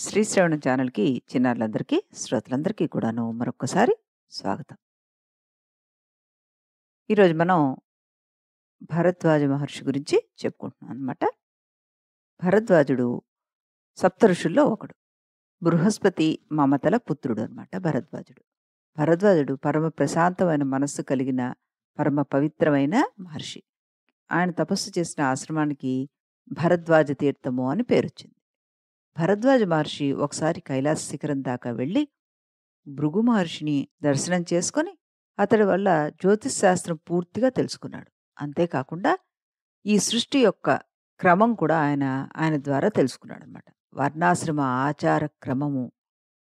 శ్రీశ్రవణ ఛానల్కి చిన్నారులందరికీ శ్రోతలందరికీ కూడాను మరొక్కసారి స్వాగతం ఈరోజు మనం భరద్వాజ మహర్షి గురించి చెప్పుకుంటున్నాం అనమాట భరద్వాజుడు సప్త ఋషుల్లో ఒకడు బృహస్పతి మమతల పుత్రుడు అనమాట భరద్వాజుడు భరద్వాజుడు పరమ ప్రశాంతమైన మనస్సు కలిగిన పరమ పవిత్రమైన మహర్షి ఆయన తపస్సు చేసిన ఆశ్రమానికి భరద్వాజ తీర్థము అని పేరొచ్చింది భరద్వాజ మహర్షి ఒకసారి కైలాస శిఖరం దాకా వెళ్ళి భృగు మహర్షిని దర్శనం చేసుకొని అతడి వల్ల జ్యోతిష్ శాస్త్రం పూర్తిగా తెలుసుకున్నాడు అంతేకాకుండా ఈ సృష్టి యొక్క క్రమం కూడా ఆయన ఆయన ద్వారా తెలుసుకున్నాడు అనమాట వర్ణాశ్రమ ఆచార క్రమము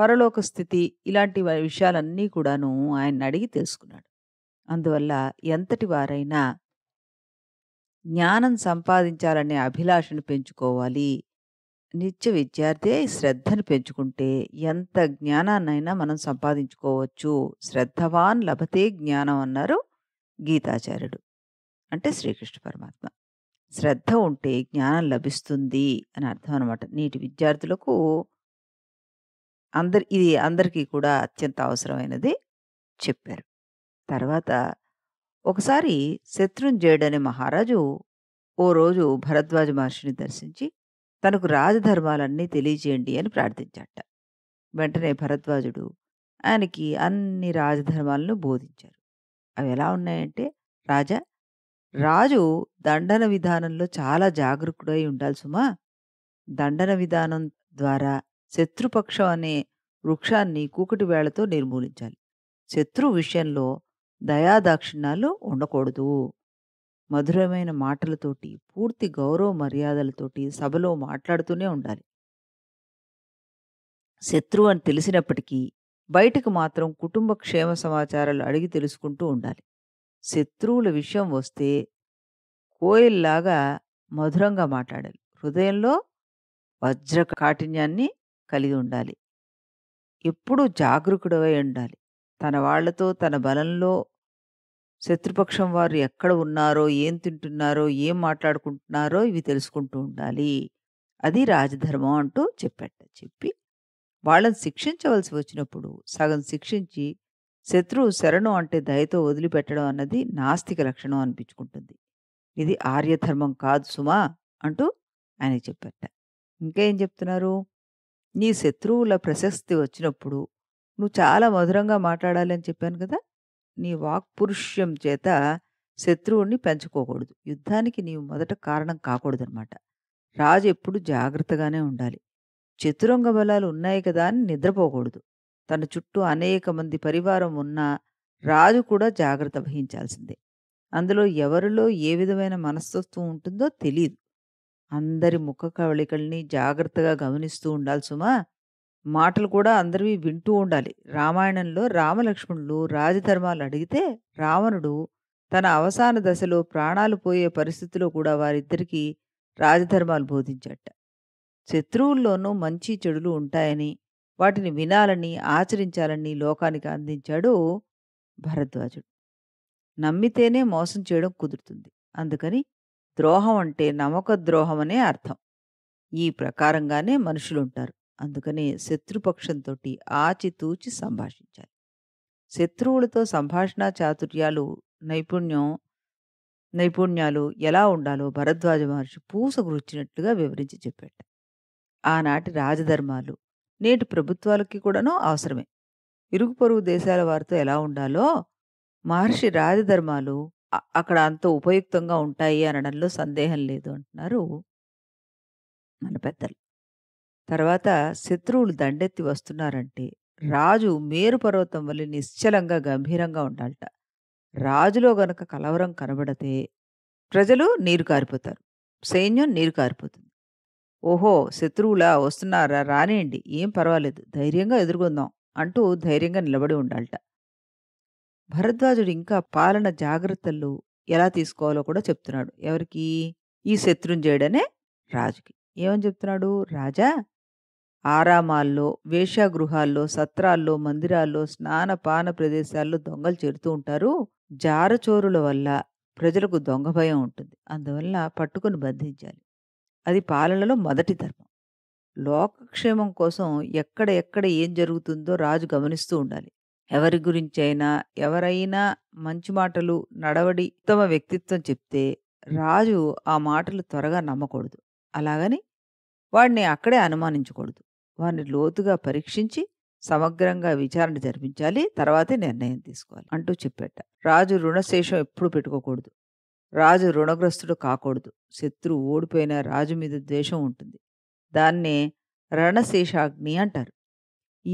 పరలోక స్థితి ఇలాంటి విషయాలన్నీ కూడాను ఆయన అడిగి తెలుసుకున్నాడు అందువల్ల ఎంతటి వారైనా జ్ఞానం సంపాదించాలనే అభిలాషను పెంచుకోవాలి నిత్య విద్యార్థి శ్రద్ధను పెంచుకుంటే ఎంత జ్ఞానాన్నైనా మనం సంపాదించుకోవచ్చు శ్రద్ధవాన్ లభతే జ్ఞానం అన్నారు గీతాచార్యుడు అంటే శ్రీకృష్ణ పరమాత్మ శ్రద్ధ ఉంటే జ్ఞానం లభిస్తుంది అని అర్థం అనమాట నీటి విద్యార్థులకు అందరి ఇది అందరికీ కూడా అత్యంత అవసరమైనది చెప్పారు తర్వాత ఒకసారి శత్రుంజయుడు అనే మహారాజు ఓ రోజు భరద్వాజ మహర్షిని దర్శించి తనకు రాజధర్మాలన్నీ తెలియజేయండి అని ప్రార్థించాట వెంటనే భరద్వాజుడు ఆయనకి అన్ని రాజధర్మాలను బోధించారు అవి ఎలా ఉన్నాయంటే రాజా రాజు దండన విధానంలో చాలా జాగరూకుడై ఉండాలి సుమా దండన విధానం ద్వారా శత్రుపక్షం అనే వృక్షాన్ని కూకటి వేళతో నిర్మూలించాలి శత్రు విషయంలో దయాదాక్షిణ్యాలు ఉండకూడదు మధురమైన మాటలతోటి పూర్తి గౌరవ మర్యాదలతోటి సభలో మాట్లాడుతూనే ఉండాలి శత్రువు అని తెలిసినప్పటికీ బయటకు మాత్రం కుటుంబ క్షేమ సమాచారాలు అడిగి తెలుసుకుంటూ ఉండాలి శత్రువుల విషయం వస్తే కోయిల్లాగా మధురంగా మాట్లాడాలి హృదయంలో వజ్ర కాఠిన్యాన్ని కలిగి ఉండాలి ఎప్పుడూ జాగరూకుడవై ఉండాలి తన వాళ్లతో తన బలంలో శత్రుపక్షం వారు ఎక్కడ ఉన్నారో, ఏం తింటున్నారో, ఏం మాట్లాడుకుంటున్నారో ఇవి తెలుసుకుంటూ ఉండాలి. అది రాజధర్మం అంటూ చెప్పాట. చెప్పి వాళ్ళని శిక్షించవలసి వచ్చినప్పుడు సగం శిక్షించి, శత్రువు శరణు అంటే దయతో వదిలిపెట్టడం అన్నది నాస్తిక లక్షణం అనిపించుకుంటుంది. ఇది ఆర్యధర్మం కాదు సుమా! అంటూ ఆయన చెప్పారట. ఇంకేం చెప్తున్నారు? నీ శత్రువుల ప్రశస్తి వచ్చినప్పుడు నువ్వు చాలా మధురంగా మాట్లాడాలి అని చెప్పాను కదా! నీ వాక్పురుష్యం చేత శత్రువుని పెంచుకోకూడదు యుద్ధానికి నీవు మొదట కారణం కాకూడదనమాట రాజు ఎప్పుడు జాగ్రత్తగానే ఉండాలి చతురంగ బలాలు ఉన్నాయి కదా అని నిద్రపోకూడదు తన చుట్టూ అనేక మంది పరివారం ఉన్నా రాజు కూడా జాగ్రత్త వహించాల్సిందే అందులో ఎవరిలో ఏ విధమైన మనస్తత్వం ఉంటుందో తెలియదు అందరి ముఖ కవళికల్ని జాగ్రత్తగా గమనిస్తూ ఉండాల్సుమా మాటలు కూడా అందరివి వింటూ ఉండాలి రామాయణంలో రామలక్ష్మణులు రాజధర్మాలు అడిగితే రావణుడు తన అవసాన దశలో ప్రాణాలు పోయే పరిస్థితిలో కూడా వారిద్దరికీ రాజధర్మాలు బోధించట శత్రువుల్లోనూ మంచి చెడులు ఉంటాయని వాటిని వినాలని ఆచరించాలని లోకానికి అందించాడు భరద్వాజుడు నమ్మితేనే మోసం చేయడం కుదురుతుంది అందుకని ద్రోహం అంటే నమ్మక ద్రోహం అనే అర్థం ఈ ప్రకారంగానే మనుషులుంటారు అందుకనే శత్రుపక్షంతో ఆచితూచి సంభాషించాలి శత్రువులతో సంభాషణ చాతుర్యాలు నైపుణ్యం నైపుణ్యాలు ఎలా ఉండాలో భరద్వాజ మహర్షి పూసగురుచ్చినట్లుగా వివరించి చెప్పాట ఆనాటి రాజధర్మాలు నేటి ప్రభుత్వాలకి కూడాను అవసరమే ఇరుగు పొరుగు దేశాల వారితో ఎలా ఉండాలో మహర్షి రాజధర్మాలు అక్కడ అంత ఉపయుక్తంగా ఉంటాయి అనడంలో సందేహం లేదు అంటున్నారు మన పెద్దలు తర్వాత శత్రువులు దండెత్తి వస్తున్నారంటే రాజు మేరు పర్వతం వల్ల నిశ్చలంగా గంభీరంగా ఉండాలట రాజులో గనక కలవరం కనబడితే ప్రజలు నీరు కారిపోతారు సైన్యం నీరు కారిపోతుంది ఓహో శత్రువులా వస్తున్నారా రానేయండి ఏం పర్వాలేదు ధైర్యంగా ఎదుర్కొందాం అంటూ ధైర్యంగా నిలబడి ఉండాలట భరద్వాజుడు ఇంకా పాలన జాగ్రత్తలు ఎలా తీసుకోవాలో కూడా చెప్తున్నాడు ఎవరికి ఈ శత్రుని చేయడనే రాజుకి ఏమని చెప్తున్నాడు రాజా ఆరామాల్లో వేషగృహాల్లో సత్రాల్లో మందిరాల్లో స్నానపాన ప్రదేశాల్లో దొంగలు చేరుతూ ఉంటారు జారచోరుల వల్ల ప్రజలకు దొంగ భయం ఉంటుంది అందువల్ల పట్టుకుని బంధించాలి అది పాలనలో మొదటి ధర్మం లోకక్షేమం కోసం ఎక్కడ ఎక్కడ ఏం జరుగుతుందో రాజు గమనిస్తూ ఉండాలి ఎవరి గురించి అయినా ఎవరైనా మంచి మాటలు నడవడి ఉత్తమ వ్యక్తిత్వం చెప్తే రాజు ఆ మాటలు త్వరగా నమ్మకూడదు అలాగని వాడిని అక్కడే అనుమానించకూడదు వారిని లోతుగా పరీక్షించి సమగ్రంగా విచారణ జరిపించాలి తర్వాతే నిర్ణయం తీసుకోవాలి అంటూ చెప్పేట రాజు రుణశేషం ఎప్పుడు పెట్టుకోకూడదు రాజు రుణగ్రస్తుడు కాకూడదు శత్రువు ఓడిపోయిన రాజు మీద ద్వేషం ఉంటుంది దాన్నే రణశేషాగ్ని అంటారు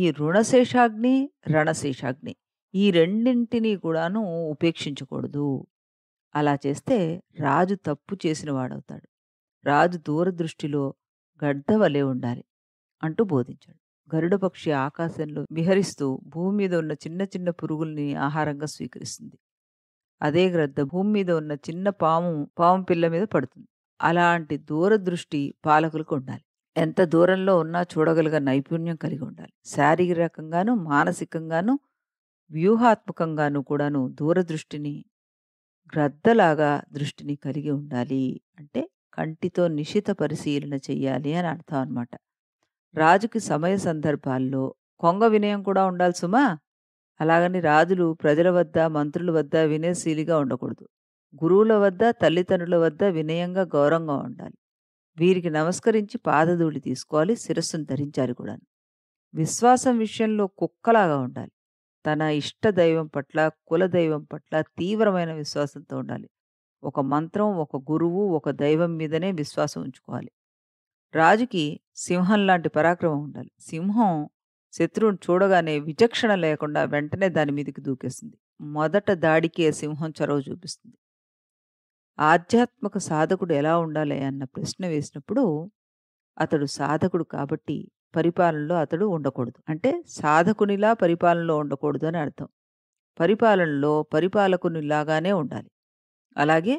ఈ రుణశేషాగ్ని రణశేషాగ్ని ఈ రెండింటినీ కూడాను ఉపేక్షించకూడదు అలా చేస్తే రాజు తప్పు చేసిన వాడవుతాడు రాజు దూరదృష్టిలో గడ్డవలే ఉండాలి అంటూ బోధించాడు గరుడ పక్షి ఆకాశంలో విహరిస్తూ భూమి మీద ఉన్న చిన్న చిన్న పురుగుల్ని ఆహారంగా స్వీకరిస్తుంది అదే గ్రద్ద భూమి మీద ఉన్న చిన్న పాము పాము పిల్ల మీద పడుతుంది అలాంటి దూరదృష్టి పాలకులకు ఉండాలి ఎంత దూరంలో ఉన్నా చూడగలిగే నైపుణ్యం కలిగి ఉండాలి శారీరకంగాను మానసికంగాను వ్యూహాత్మకంగాను కూడాను దూరదృష్టిని గ్రద్దలాగా దృష్టిని కలిగి ఉండాలి అంటే కంటితో నిశిత పరిశీలన చెయ్యాలి అని అర్థం అనమాట రాజుకి సమయ సందర్భాల్లో కొంగ వినయం కూడా ఉండాలి సుమా అలాగని రాజులు ప్రజల వద్ద మంత్రుల వద్ద వినయశీలిగా ఉండకూడదు గురువుల వద్ద తల్లిదండ్రుల వద్ద వినయంగా గౌరవంగా ఉండాలి వీరికి నమస్కరించి పాదధూళి తీసుకోవాలి శిరస్సును ధరించాలి కూడా విశ్వాసం విషయంలో కుక్కలాగా ఉండాలి తన ఇష్ట దైవం పట్ల కులదైవం పట్ల తీవ్రమైన విశ్వాసంతో ఉండాలి ఒక మంత్రం ఒక గురువు ఒక దైవం మీదనే విశ్వాసం ఉంచుకోవాలి రాజుకి సింహం లాంటి పరాక్రమం ఉండాలి సింహం శత్రువును చూడగానే విచక్షణ లేకుండా వెంటనే దాని మీదకి దూకేస్తుంది మొదట దాడికే సింహం చొరవ చూపిస్తుంది ఆధ్యాత్మిక సాధకుడు ఎలా ఉండాలి అన్న ప్రశ్న వేసినప్పుడు అతడు సాధకుడు కాబట్టి పరిపాలనలో అతడు ఉండకూడదు అంటే సాధకునిలా పరిపాలనలో ఉండకూడదు అని అర్థం పరిపాలనలో పరిపాలకునిలాగానే ఉండాలి అలాగే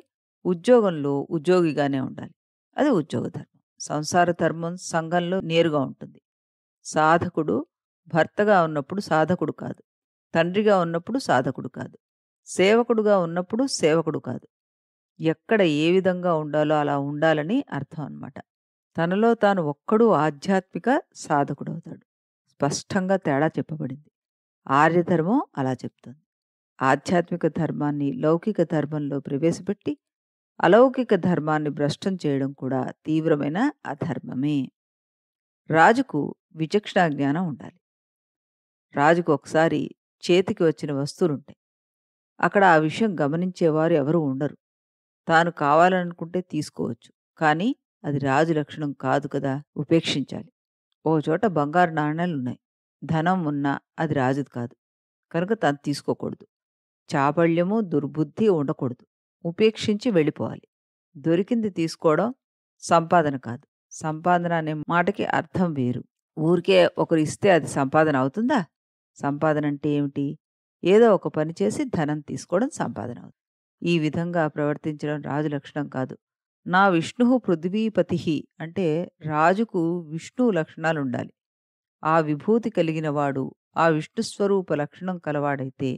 ఉద్యోగంలో ఉద్యోగిగానే ఉండాలి అది ఉద్యోగ ధర్మం సంసార ధర్మం సంఘంలో నేరుగా ఉంటుంది సాధకుడు భర్తగా ఉన్నప్పుడు సాధకుడు కాదు తండ్రిగా ఉన్నప్పుడు సాధకుడు కాదు సేవకుడుగా ఉన్నప్పుడు సేవకుడు కాదు ఎక్కడ ఏ విధంగా ఉండాలో అలా ఉండాలని అర్థం అన్నమాట తనలో తాను ఒక్కడు ఆధ్యాత్మిక సాధకుడవుతాడు స్పష్టంగా తేడా చెప్పబడింది ఆర్యధర్మం అలా చెప్తుంది ఆధ్యాత్మిక ధర్మాన్ని లౌకిక ధర్మంలో ప్రవేశపెట్టి అలౌకిక ధర్మాన్ని భ్రష్టం చేయడం కూడా తీవ్రమైన అధర్మమే రాజుకు విచక్షణా జ్ఞానం ఉండాలి రాజుకు ఒకసారి చేతికి వచ్చిన వస్తువులుంటాయి అక్కడ ఆ విషయం గమనించేవారు ఎవరూ ఉండరు తాను కావాలనుకుంటే తీసుకోవచ్చు కానీ అది రాజు లక్షణం కాదు కదా ఉపేక్షించాలి ఓ చోట బంగారు నాణ్యాలు ఉన్నాయి ధనం ఉన్నా అది రాజుది కాదు కనుక తను తీసుకోకూడదు చాపళ్యము దుర్బుద్ధి ఉండకూడదు ఉపేక్షించి వెళ్ళిపోవాలి దొరికింది తీసుకోవడం సంపాదన కాదు సంపాదన అనే మాటకి అర్థం వేరు ఊరికే ఒకరు ఇస్తే అది సంపాదన అవుతుందా సంపాదన అంటే ఏమిటి ఏదో ఒక పని చేసి ధనం తీసుకోవడం సంపాదన అవుతుంది ఈ విధంగా ప్రవర్తించడం రాజు లక్షణం కాదు నా విష్ణు పృథ్వీపతి అంటే రాజుకు విష్ణు లక్షణాలు ఉండాలి ఆ విభూతి కలిగినవాడు ఆ విష్ణుస్వరూప లక్షణం కలవాడైతే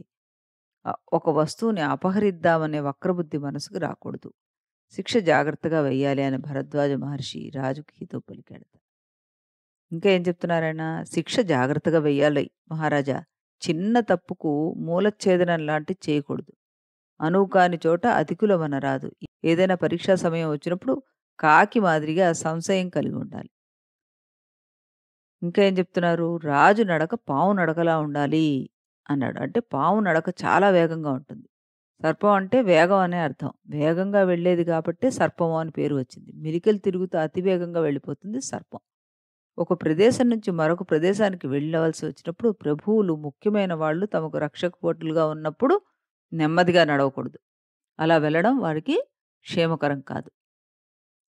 ఒక వస్తువుని అపహరిద్దామనే వక్రబుద్ధి మనసుకు రాకూడదు శిక్ష జాగ్రత్తగా వెయ్యాలి అని భరద్వాజ మహర్షి రాజుకి హితో పలికాడు ఇంకా ఏం చెప్తున్నారాయణ శిక్ష జాగ్రత్తగా వెయ్యాలి మహారాజా చిన్న తప్పుకు మూలఛేదనం లాంటి చేయకూడదు అనువు కాని చోట అతికులమన రాదు ఏదైనా పరీక్షా సమయం వచ్చినప్పుడు కాకి మాదిరిగా సంశయం కలిగి ఉండాలి ఇంకా ఏం చెప్తున్నారు రాజు నడక పావు నడకలా ఉండాలి అన్నాడు. అంటే పాము నడక చాలా వేగంగా ఉంటుంది. సర్పం అంటే వేగం అనే అర్థం. వేగంగా వెళ్ళేది కాబట్టే సర్పము అని పేరు వచ్చింది. మిరికలు తిరుగుతూ అతి వేగంగా వెళ్ళిపోతుంది సర్పం. ఒక ప్రదేశం నుంచి మరొక ప్రదేశానికి వెళ్ళవలసి వచ్చినప్పుడు ప్రభువులు, ముఖ్యమైన వాళ్ళు తమకు రక్షక పోటులుగా ఉన్నప్పుడు నెమ్మదిగా నడవకూడదు. అలా వెళ్ళడం వారికి క్షేమకరం కాదు.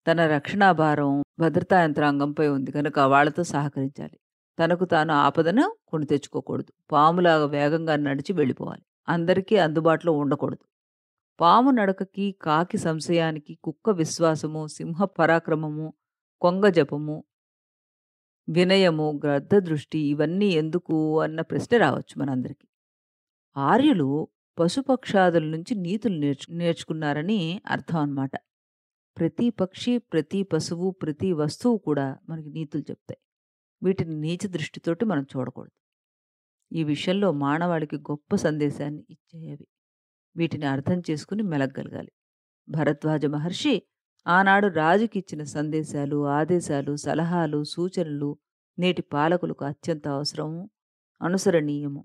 తన రక్షణాభారం భద్రతా యంత్రాంగంపై ఉంది కనుక వాళ్ళతో సహకరించాలి. తనకు తాను ఆపదను కొని తెచ్చుకోకూడదు పాములాగా వేగంగా నడిచి వెళ్ళిపోవాలి అందరికీ అందుబాటులో ఉండకూడదు పాము నడకకి కాకి సంశయానికి కుక్క విశ్వాసము సింహ పరాక్రమము కొంగ జపము వినయము గ్రద్ద దృష్టి ఇవన్నీ ఎందుకు అన్న ప్రశ్న రావచ్చు మనందరికీ ఆర్యులు పశుపక్షాదుల నుంచి నీతులు నేర్చు నేర్చుకున్నారని అర్థం అన్నమాట ప్రతి పక్షి ప్రతి పశువు ప్రతి వస్తువు కూడా మనకి నీతులు చెప్తాయి వీటిని నీచ దృష్టితోటి మనం చూడకూడదు ఈ విషయంలో మానవాళికి గొప్ప సందేశాన్ని ఇచ్చేవి వీటిని అర్థం చేసుకుని మెలగలగాలి భరద్వాజ మహర్షి ఆనాడు రాజుకి ఇచ్చిన సందేశాలు ఆదేశాలు సలహాలు సూచనలు నేటి పాలకులకు అత్యంత అవసరము అనుసరణీయము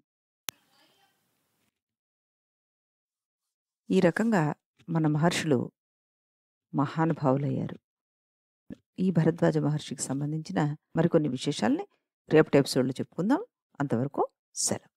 ఈ రకంగా మన మహర్షులు మహానుభావులయ్యారు ఈ భరద్వాజ మహర్షికి సంబంధించిన మరికొన్ని విశేషాలని రేపటి ఎపిసోడ్లో చెప్పుకుందాం అంతవరకు సెలవు